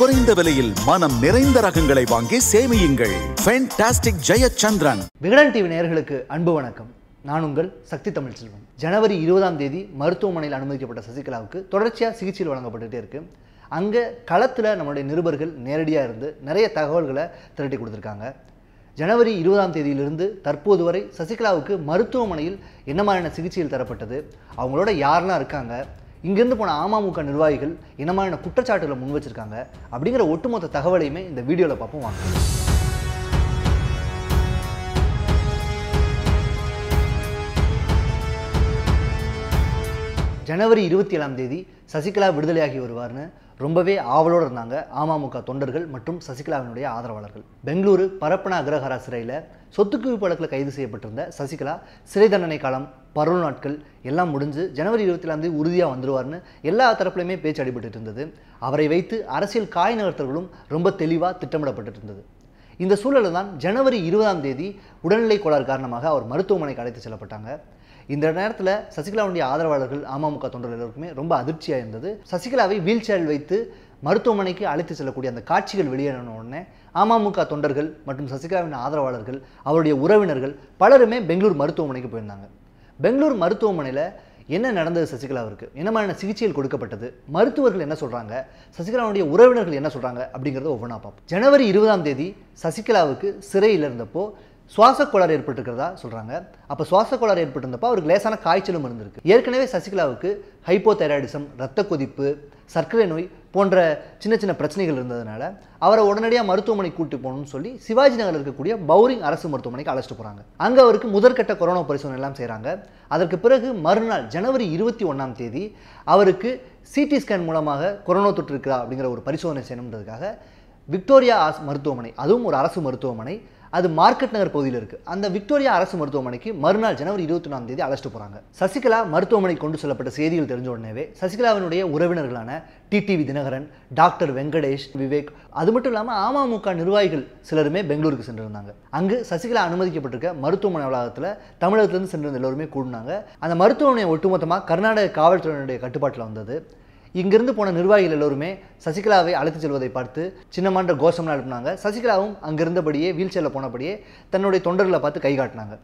குறைந்த விலையில் மனம் நிறைந்த ரகங்களை வாங்கி சேமியுங்கள் ஃபேண்டாஸ்டிக் ஜெயச்சந்திரன் விகடன் டிவி நேர்களுக்கு அன்பு வணக்கம் நான் உங்கள் சக்தி தமிழ் செல்வன் ஜனவரி இருபதாம் தேதி மருத்துவமனையில் அனுமதிக்கப்பட்ட சசிகலாவுக்கு தொடர்ச்சியாக சிகிச்சையில் வழங்கப்பட்டுகிட்டே இருக்கு அங்கே களத்தில் நம்மளுடைய நிருபர்கள் நேரடியாக இருந்து நிறைய தகவல்களை திரட்டி கொடுத்துருக்காங்க ஜனவரி இருபதாம் தேதியிலிருந்து தற்போது வரை சசிகலாவுக்கு மருத்துவமனையில் என்ன மாதிரியான சிகிச்சையில் தரப்பட்டது அவங்களோட யாரெல்லாம் இருக்காங்க இங்கிருந்து போன அமமுக நிர்வாகிகள் இனமான குற்றச்சாட்டுகளை முன் வச்சிருக்காங்க அப்படிங்கிற ஒட்டுமொத்த தகவலையுமே இந்த வீடியோவில் பார்ப்போம் வாங்க ஜனவரி இருபத்தி ஏழாம் தேதி சசிகலா விடுதலையாகி வருவார்னு ரொம்பவே ஆவலோடு இருந்தாங்க அமமுக தொண்டர்கள் மற்றும் சசிகலாவினுடைய ஆதரவாளர்கள் பெங்களூரு பரப்பன அக்ரஹாரா சிறையில் சொத்துக்கு வழக்கில் கைது செய்யப்பட்டிருந்த சசிகலா சிறை தண்டனை காலம் பருள் நாட்கள் எல்லாம் முடிஞ்சு ஜனவரி இருபத்தி தேதி உறுதியாக வந்துடுவார்னு எல்லா தரப்புலையுமே பேச்சு அடிபட்டு இருந்தது அவரை வைத்து அரசியல் காய் நகர்த்தர்களும் ரொம்ப தெளிவாக திட்டமிடப்பட்டு இருந்தது இந்த சூழலில் தான் ஜனவரி இருபதாம் தேதி உடல்நிலை கோளாறு காரணமாக அவர் மருத்துவமனைக்கு அழைத்து செல்லப்பட்டாங்க இந்த நேரத்தில் சசிகலாவுடைய ஆதரவாளர்கள் அமமுக தொண்டர்கள் எல்லோருக்குமே ரொம்ப அதிர்ச்சியாக இருந்தது சசிகலாவை வீல் சேரில் வைத்து மருத்துவமனைக்கு அழைத்து செல்லக்கூடிய அந்த காட்சிகள் வெளியேறின உடனே அமமுக தொண்டர்கள் மற்றும் சசிகலாவின் ஆதரவாளர்கள் அவருடைய உறவினர்கள் பலருமே பெங்களூர் மருத்துவமனைக்கு போயிருந்தாங்க பெங்களூர் மருத்துவமனையில் என்ன நடந்தது சசிகலாவிற்கு என்ன மாதிரியான சிகிச்சைகள் கொடுக்கப்பட்டது மருத்துவர்கள் என்ன சொல்கிறாங்க சசிகலாவுடைய உறவினர்கள் என்ன சொல்கிறாங்க அப்படிங்கிறத ஒவ்வொன்றா பார்ப்போம் ஜனவரி இருபதாம் தேதி சசிகலாவுக்கு சிறையில் இருந்தப்போ சுவாச கோளாறு இருக்கிறதா சொல்கிறாங்க அப்போ சுவாச கோளாறு ஏற்பட்டிருந்தப்போ அவருக்கு லேசான காய்ச்சலும் இருந்திருக்கு ஏற்கனவே சசிகலாவுக்கு ஹைப்போதைராய்டிசம் ரத்த கொதிப்பு சர்க்கரை நோய் போன்ற சின்ன சின்ன பிரச்சனைகள் இருந்ததுனால அவரை உடனடியாக மருத்துவமனை கூட்டி போகணும்னு சொல்லி சிவாஜி நகரில் இருக்கக்கூடிய பௌரிங் அரசு மருத்துவமனைக்கு அழைச்சிட்டு போகிறாங்க அங்கே அவருக்கு முதற்கட்ட கொரோனா பரிசோதனை எல்லாம் செய்கிறாங்க அதற்கு பிறகு மறுநாள் ஜனவரி இருபத்தி ஒன்றாம் தேதி அவருக்கு சிடி ஸ்கேன் மூலமாக கொரோனா தொற்று இருக்கிறா அப்படிங்கிற ஒரு பரிசோதனை செய்யணுன்றதுக்காக விக்டோரியா மருத்துவமனை அதுவும் ஒரு அரசு மருத்துவமனை அது மார்க்கெட் நகர் பகுதியில் இருக்குது அந்த விக்டோரியா அரசு மருத்துவமனைக்கு மறுநாள் ஜனவரி இருபத்தி ஒன்றாம் தேதி அழைச்சிட்டு போகிறாங்க சசிகலா மருத்துவமனைக்கு கொண்டு செல்லப்பட்ட செய்திகள் தெரிஞ்ச உடனேவே சசிகலாவினுடைய உறவினர்களான டிடிவி தினகரன் டாக்டர் வெங்கடேஷ் விவேக் அது மட்டும் இல்லாமல் அமமுக நிர்வாகிகள் சிலருமே பெங்களூருக்கு சென்றிருந்தாங்க அங்கு சசிகலா அனுமதிக்கப்பட்டிருக்க மருத்துவமனை வளாகத்தில் தமிழகத்திலிருந்து சென்றிருந்த எல்லோருமே கூடினாங்க அந்த மருத்துவமனை ஒட்டுமொத்தமாக கர்நாடக காவல்துறையினுடைய கட்டுப்பாட்டில் வந்தது இங்கிருந்து போன நிர்வாகிகள் எல்லோருமே சசிகலாவை அழைத்து செல்வதை பார்த்து சின்னமான்ற கோஷம்லாம் எழுப்பினாங்க சசிகலாவும் அங்கிருந்தபடியே வீல் சேரில் போனபடியே தன்னுடைய தொண்டர்களை பார்த்து கை காட்டினாங்க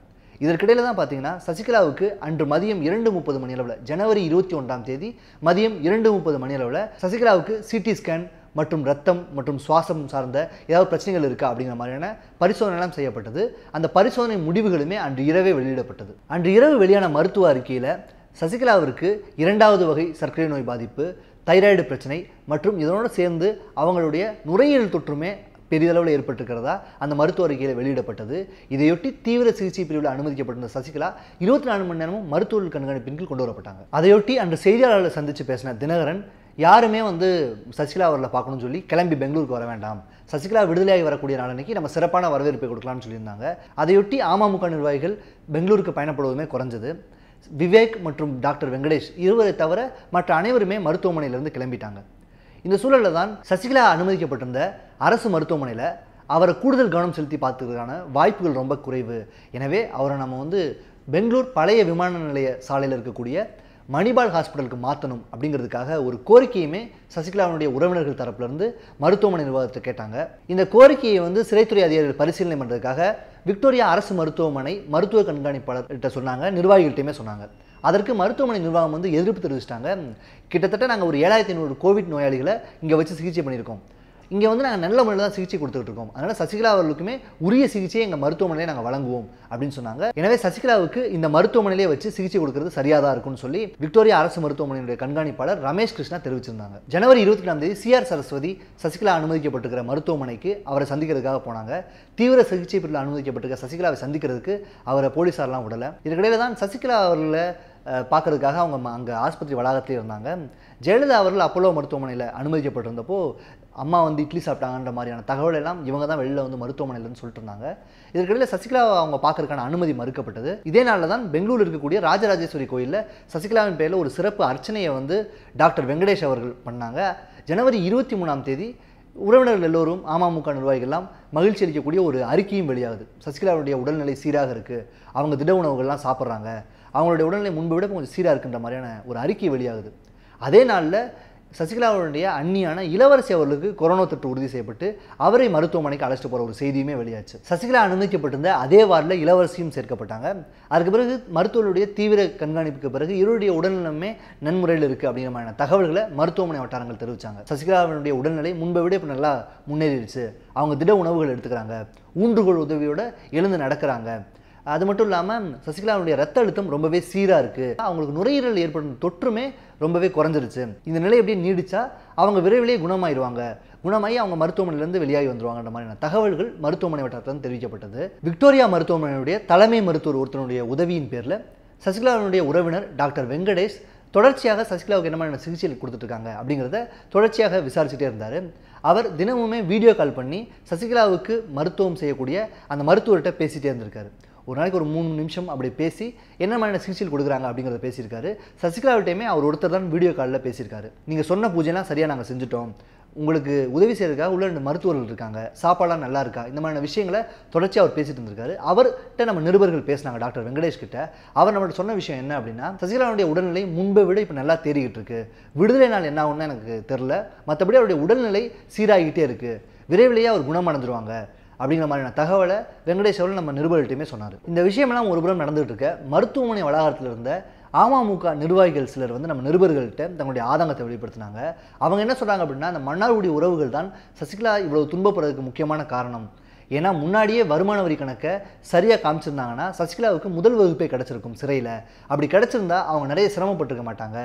இதற்கிடையில் தான் பார்த்தீங்கன்னா சசிகலாவுக்கு அன்று மதியம் இரண்டு முப்பது மணி அளவில் ஜனவரி இருபத்தி ஒன்றாம் தேதி மதியம் இரண்டு முப்பது மணி அளவில் சசிகலாவுக்கு சிடி ஸ்கேன் மற்றும் ரத்தம் மற்றும் சுவாசம் சார்ந்த ஏதாவது பிரச்சனைகள் இருக்கா அப்படிங்கிற மாதிரியான பரிசோதனைலாம் செய்யப்பட்டது அந்த பரிசோதனை முடிவுகளுமே அன்று இரவே வெளியிடப்பட்டது அன்று இரவு வெளியான மருத்துவ அறிக்கையில் சசிகலாவிற்கு இரண்டாவது வகை சர்க்கரை நோய் பாதிப்பு தைராய்டு பிரச்சனை மற்றும் இதனோடு சேர்ந்து அவங்களுடைய நுரையீரல் தொற்றுமே பெரிதளவில் ஏற்பட்டிருக்கிறதா அந்த மருத்துவ அறிக்கையில் வெளியிடப்பட்டது இதையொட்டி தீவிர சிகிச்சை பிரிவில் அனுமதிக்கப்பட்டிருந்த சசிகலா இருபத்தி நாலு மணி நேரமும் மருத்துவர்கள் கண்காணிப்பின் கீழ் கொண்டு வரப்பட்டாங்க அதையொட்டி அன்று செய்தியாளர்களை சந்தித்து பேசின தினகரன் யாருமே வந்து சசிகலா அவர்களை பார்க்கணும்னு சொல்லி கிளம்பி பெங்களூருக்கு வர வேண்டாம் சசிகலா விடுதலையாகி வரக்கூடிய நாளன்னைக்கு நம்ம சிறப்பான வரவேற்பை கொடுக்கலாம்னு சொல்லியிருந்தாங்க அதையொட்டி அமமுக நிர்வாகிகள் பெங்களூருக்கு பயணப்படுவதுமே குறைஞ்சது விவேக் மற்றும் டாக்டர் வெங்கடேஷ் இருவரை தவிர மற்ற அனைவருமே மருத்துவமனையிலிருந்து கிளம்பிட்டாங்க இந்த சூழலில் தான் சசிகலா அனுமதிக்கப்பட்டிருந்த அரசு மருத்துவமனையில் அவரை கூடுதல் கவனம் செலுத்தி பார்த்துக்கான வாய்ப்புகள் ரொம்ப குறைவு எனவே அவரை நம்ம வந்து பெங்களூர் பழைய விமான நிலைய சாலையில் இருக்கக்கூடிய மணிபால் ஹாஸ்பிட்டலுக்கு மாற்றணும் அப்படிங்கிறதுக்காக ஒரு கோரிக்கையுமே சசிகலாவுடைய உறவினர்கள் தரப்புலேருந்து மருத்துவமனை நிர்வாகத்தை கேட்டாங்க இந்த கோரிக்கையை வந்து சிறைத்துறை அதிகாரிகள் பரிசீலனை பண்ணுறதுக்காக விக்டோரியா அரசு மருத்துவமனை மருத்துவ கண்காணிப்பாளர்கிட்ட சொன்னாங்க நிர்வாகிகள்கிட்டையுமே சொன்னாங்க அதற்கு மருத்துவமனை நிர்வாகம் வந்து எதிர்ப்பு தெரிவிச்சிட்டாங்க கிட்டத்தட்ட நாங்கள் ஒரு ஏழாயிரத்தி ஐநூறு கோவிட் நோயாளிகளை இங்கே வச்சு சிகிச்சை பண்ணியிருக்கோம் இங்கே வந்து நாங்கள் நல்ல முறையில் தான் சிகிச்சை கொடுத்துட்டு இருக்கோம் அதனால் சசிகலா அவர்களுக்குமே உரிய சிகிச்சையை எங்கள் மருத்துவமனையிலே நாங்கள் வழங்குவோம் அப்படின்னு சொன்னாங்க எனவே சசிகலாவுக்கு இந்த மருத்துவமனையிலே வச்சு சிகிச்சை கொடுக்கறது சரியாக தான் இருக்கும்னு சொல்லி விக்டோரியா அரசு மருத்துவமனையினுடைய கண்காணிப்பாளர் ரமேஷ் கிருஷ்ணா தெரிவிச்சிருந்தாங்க ஜனவரி இருபத்தி நாலாம் தேதி சிஆர் சரஸ்வதி சசிகலா அனுமதிக்கப்பட்டிருக்கிற மருத்துவமனைக்கு அவரை சந்திக்கிறதுக்காக போனாங்க தீவிர சிகிச்சை பிரிவில் அனுமதிக்கப்பட்டிருக்க சசிகலாவை சந்திக்கிறதுக்கு அவரை போலீஸாரெலாம் விடலை இதற்கிடையில் தான் சசிகலா அவர்களை பார்க்குறதுக்காக அவங்க அங்கே ஆஸ்பத்திரி வளாகத்திலே இருந்தாங்க ஜெயலலிதா அவர்கள் அப்போலோ மருத்துவமனையில் அனுமதிக்கப்பட்டிருந்தப்போ அம்மா வந்து இட்லி சாப்பிட்டாங்கன்ற மாதிரியான தகவல் எல்லாம் இவங்க தான் வெளியில் வந்து மருத்துவமனையிலன்னு சொல்லிட்டு இருந்தாங்க இதற்கிடையில் சசிகலா அவங்க பார்க்கறதுக்கான அனுமதி மறுக்கப்பட்டது இதே நாளில் தான் பெங்களூர் இருக்கக்கூடிய ராஜராஜேஸ்வரி கோயிலில் சசிகலாவின் பேரில் ஒரு சிறப்பு அர்ச்சனையை வந்து டாக்டர் வெங்கடேஷ் அவர்கள் பண்ணாங்க ஜனவரி இருபத்தி மூணாம் தேதி உறவினர்கள் எல்லோரும் அமமுக நிர்வாகிகள்லாம் மகிழ்ச்சி அளிக்கக்கூடிய ஒரு அறிக்கையும் வெளியாகுது சசிகலாவுடைய உடல்நிலை சீராக இருக்குது அவங்க திட உணவுகள்லாம் சாப்பிட்றாங்க அவங்களுடைய உடல்நிலை முன்பு விட கொஞ்சம் சீராக இருக்கின்ற மாதிரியான ஒரு அறிக்கை வெளியாகுது அதே நாளில் சசிகலாவுடைய அந்நியான இளவரசி அவர்களுக்கு கொரோனா தொற்று உறுதி செய்யப்பட்டு அவரை மருத்துவமனைக்கு அழைச்சிட்டு போகிற ஒரு செய்தியுமே வெளியாச்சு சசிகலா அனுமதிக்கப்பட்டிருந்த அதே வார்டில் இளவரசியும் சேர்க்கப்பட்டாங்க அதுக்கு பிறகு மருத்துவருடைய தீவிர கண்காணிப்புக்கு பிறகு இருவருடைய உடல்நலமே நன்முறையில் இருக்குது அப்படிங்கிற மாதிரியான தகவல்களை மருத்துவமனை வட்டாரங்கள் தெரிவித்தாங்க சசிகலாவினுடைய உடல்நிலை முன்பை விட இப்போ நல்லா முன்னேறிடுச்சு அவங்க திட உணவுகள் எடுத்துக்கிறாங்க ஊன்றுகோல் உதவியோட எழுந்து நடக்கிறாங்க அது மட்டும் இல்லாமல் சசிகலாவுடைய ரத்த அழுத்தம் ரொம்பவே சீராக இருக்குது அவங்களுக்கு நுரையீரல் ஏற்படும் தொற்றுமே ரொம்பவே குறைஞ்சிருச்சு இந்த நிலை அப்படியே நீடிச்சா அவங்க விரைவிலேயே குணமாயிருவாங்க குணமாயி அவங்க மருத்துவமனையிலேருந்து வெளியாகி வந்துருவாங்கன்ற மாதிரியான தகவல்கள் மருத்துவமனை வட்டாரத்தில் தெரிவிக்கப்பட்டது விக்டோரியா மருத்துவமனையுடைய தலைமை மருத்துவர் ஒருத்தனுடைய உதவியின் பேரில் சசிகலாவினுடைய உறவினர் டாக்டர் வெங்கடேஷ் தொடர்ச்சியாக சசிகலாவுக்கு என்ன மாதிரியான சிகிச்சைகள் கொடுத்துட்ருக்காங்க அப்படிங்கிறத தொடர்ச்சியாக விசாரிச்சுட்டே இருந்தார் அவர் தினமுமே வீடியோ கால் பண்ணி சசிகலாவுக்கு மருத்துவம் செய்யக்கூடிய அந்த மருத்துவர்கிட்ட பேசிகிட்டே இருந்திருக்காரு ஒரு நாளைக்கு ஒரு மூணு நிமிஷம் அப்படி பேசி என்ன மாதிரியான சிகிச்சை கொடுக்குறாங்க அப்படிங்கிறத பேசியிருக்காரு சசிகலாவிட்டையுமே அவர் ஒருத்தர் தான் வீடியோ காலில் பேசியிருக்காரு நீங்கள் சொன்ன பூஜைலாம் சரியாக நாங்கள் செஞ்சுட்டோம் உங்களுக்கு உதவி செய்யறதுக்காக உள்ள ரெண்டு மருத்துவர்கள் இருக்காங்க சாப்பாடெலாம் நல்லா இருக்கா இந்த மாதிரியான விஷயங்களை தொடர்ச்சியாக அவர் பேசிட்டு இருந்திருக்காரு அவர்கிட்ட நம்ம நிருபர்கள் பேசினாங்க டாக்டர் வெங்கடேஷ் கிட்ட அவர் நம்மள்ட்ட சொன்ன விஷயம் என்ன அப்படின்னா சசிகலாவுடைய உடல்நிலை முன்பை விட இப்போ நல்லா தேறிக்கிட்டு இருக்கு விடுதலை நாள் என்ன ஆகும்னு எனக்கு தெரில மற்றபடி அவருடைய உடல்நிலை சீராகிக்கிட்டே இருக்குது விரைவிலேயே அவர் குணமடைஞ்சிருவாங்க அப்படிங்கிற மாதிரியான தகவலை வெங்கடேஸ்வரன் நம்ம நிருபர்கள்ட்டையுமே சொன்னார் இந்த விஷயமெல்லாம் ஒரு புறம் நடந்துகிட்டு இருக்க மருத்துவமனை வளாகத்தில் இருந்த அமமுக நிர்வாகிகள் சிலர் வந்து நம்ம நிருபர்கள்ட்ட தங்களுடைய ஆதங்கத்தை வெளிப்படுத்தினாங்க அவங்க என்ன சொல்கிறாங்க அப்படின்னா அந்த மன்னார்குடி உறவுகள் தான் சசிகலா இவ்வளோ துன்பப்படுறதுக்கு முக்கியமான காரணம் ஏன்னா முன்னாடியே வருமான வரி கணக்கை சரியாக காமிச்சிருந்தாங்கன்னா சசிகலாவுக்கு முதல் வகுப்பே கிடச்சிருக்கும் சிறையில் அப்படி கிடச்சிருந்தா அவங்க நிறைய சிரமப்பட்டிருக்க மாட்டாங்க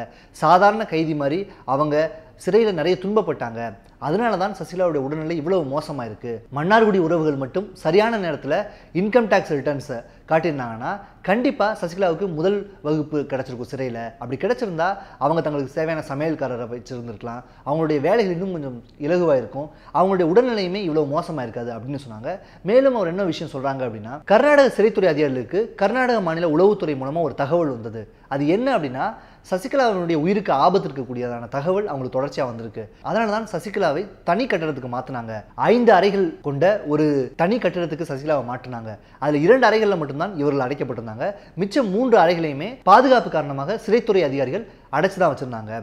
சாதாரண கைதி மாதிரி அவங்க சிறையில் நிறைய துன்பப்பட்டாங்க அதனால தான் சசிகலாவுடைய உடல்நிலை இவ்வளவு மோசமாக இருக்குது மன்னார்குடி உறவுகள் மட்டும் சரியான நேரத்தில் இன்கம் டேக்ஸ் ரிட்டர்ன்ஸை காட்டியிருந்தாங்கன்னா கண்டிப்பாக சசிகலாவுக்கு முதல் வகுப்பு கிடச்சிருக்கும் சிறையில் அப்படி கிடச்சிருந்தா அவங்க தங்களுக்கு தேவையான சமையல்காரரை வச்சுருந்துருக்கலாம் அவங்களுடைய வேலைகள் இன்னும் கொஞ்சம் இலகுவாக இருக்கும் அவங்களுடைய உடல்நிலையுமே இவ்வளோ மோசமாக இருக்காது அப்படின்னு சொன்னாங்க மேலும் அவர் என்ன விஷயம் சொல்கிறாங்க அப்படின்னா கர்நாடக சிறைத்துறை அதிகாரிகளுக்கு கர்நாடக மாநில உளவுத்துறை மூலமாக ஒரு தகவல் வந்தது அது என்ன அப்படின்னா சசிகலாவினுடைய உயிருக்கு ஆபத்து இருக்கக்கூடியதான தகவல் அவங்களுக்கு தொடர்ச்சியாக வந்திருக்கு அதனால தான் சசிகலாவை தனி கட்டடத்துக்கு மாற்றினாங்க ஐந்து அறைகள் கொண்ட ஒரு தனி கட்டிடத்துக்கு சசிகலாவை மாற்றினாங்க அதில் இரண்டு அறைகளில் மட்டும்தான் இவர்கள் அடைக்கப்பட்டிருந்தாங்க மிச்சம் மூன்று அறைகளையுமே பாதுகாப்பு காரணமாக சிறைத்துறை அதிகாரிகள் அடைச்சு தான் வச்சுருந்தாங்க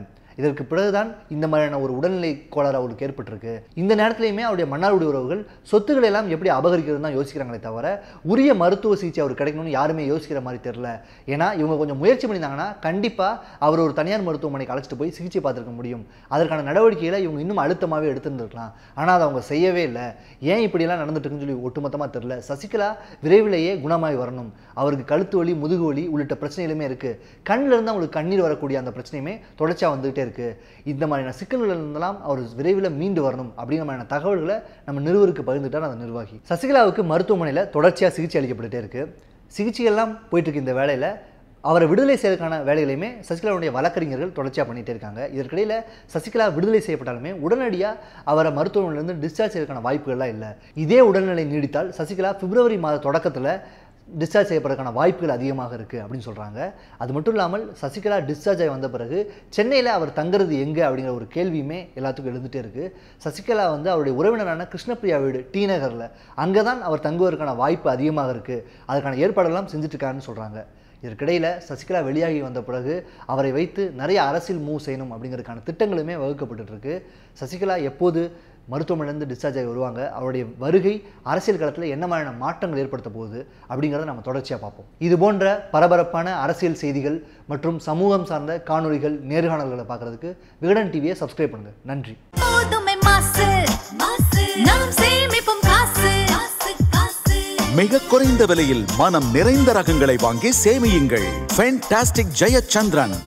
இதற்கு பிறகுதான் இந்த மாதிரியான ஒரு உடல்நிலை கோளாறு அவருக்கு ஏற்பட்டிருக்கு இந்த நேரத்திலையுமே அவருடைய மன்னாருடைய உறவுகள் சொத்துக்களை எல்லாம் எப்படி அபகரிக்கிறது தான் யோசிக்கிறாங்களே தவிர உரிய மருத்துவ சிகிச்சை அவர் கிடைக்கணும்னு யாருமே யோசிக்கிற மாதிரி தெரில ஏன்னா இவங்க கொஞ்சம் முயற்சி பண்ணியிருந்தாங்கன்னா கண்டிப்பாக அவர் ஒரு தனியார் மருத்துவமனைக்கு அழைச்சிட்டு போய் சிகிச்சை பார்த்துருக்க முடியும் அதற்கான நடவடிக்கையில் இவங்க இன்னும் அழுத்தமாகவே எடுத்திருந்துருக்கலாம் ஆனால் அதை அவங்க செய்யவே இல்லை ஏன் இப்படியெல்லாம் நடந்துட்டுருக்குன்னு சொல்லி ஒட்டுமொத்தமாக தெரில சசிகலா விரைவிலேயே குணமாய் வரணும் அவருக்கு கழுத்து வலி முதுகு வலி உள்ளிட்ட பிரச்சனைகளுமே இருக்குது கண்ணிலிருந்து அவங்களுக்கு கண்ணீர் வரக்கூடிய அந்த பிரச்சனையுமே தொடர்ச்சியாக வந்துகிட்டே இருக்குது இந்த மாதிரியான சிக்கல்கள் இருந்தாலும் அவர் விரைவில் மீண்டு வரணும் அப்படிங்கிற மாதிரியான தகவல்களை நம்ம நிறுவருக்கு பகிர்ந்துட்டார் அந்த நிர்வாகி சசிகலாவுக்கு மருத்துவமனையில் தொடர்ச்சியாக சிகிச்சை அளிக்கப்பட்டுட்டே இருக்குது சிகிச்சையெல்லாம் போயிட்டுருக்கு இந்த வேலையில் அவரை விடுதலை செய்வதற்கான வேலைகளையுமே சசிகலாவுடைய வழக்கறிஞர்கள் தொடர்ச்சியாக பண்ணிகிட்டே இருக்காங்க இதற்கிடையில் சசிகலா விடுதலை செய்யப்பட்டாலுமே உடனடியாக அவரை மருத்துவமனையிலிருந்து டிஸ்சார்ஜ் செய்வதற்கான வாய்ப்புகள்லாம் இல்லை இதே உடல்நிலை நீடித்தால் சசிகலா பிப்ரவரி மாத தொடக்கத்தில் டிஸ்சார்ஜ் செய்யப்படுறதுக்கான வாய்ப்புகள் அதிகமாக இருக்குது அப்படின்னு சொல்கிறாங்க அது மட்டும் இல்லாமல் சசிகலா டிஸ்சார்ஜ் ஆகி வந்த பிறகு சென்னையில் அவர் தங்குறது எங்கே அப்படிங்கிற ஒரு கேள்வியுமே எல்லாத்துக்கும் எழுந்துகிட்டே இருக்குது சசிகலா வந்து அவருடைய உறவினரான கிருஷ்ணப்பிரியா வீடு டி நகரில் அங்கே தான் அவர் தங்குவதற்கான வாய்ப்பு அதிகமாக இருக்குது அதற்கான ஏற்பாடெல்லாம் செஞ்சுட்டுருக்காருன்னு சொல்கிறாங்க இதற்கிடையில் சசிகலா வெளியாகி வந்த பிறகு அவரை வைத்து நிறைய அரசியல் மூவ் செய்யணும் அப்படிங்கிறதுக்கான திட்டங்களுமே வகுக்கப்பட்டுருக்கு சசிகலா எப்போது மருத்துவமனையிலேருந்து டிஸ்சார்ஜ் ஆகி வருவாங்க அவருடைய வருகை அரசியல் களத்தில் என்ன மாதிரியான மாற்றங்கள் ஏற்படுத்த போகுது அப்படிங்கிறத நம்ம தொடர்ச்சியாக பார்ப்போம் இது போன்ற பரபரப்பான அரசியல் செய்திகள் மற்றும் சமூகம் சார்ந்த காணொலிகள் நேர்காணல்களை பார்க்குறதுக்கு விகடன் டிவியை சப்ஸ்கிரைப் பண்ணுங்கள் நன்றி மிக குறைந்த விலையில் மனம் நிறைந்த ரகங்களை வாங்கி சேமியுங்கள் ஜெயச்சந்திரன்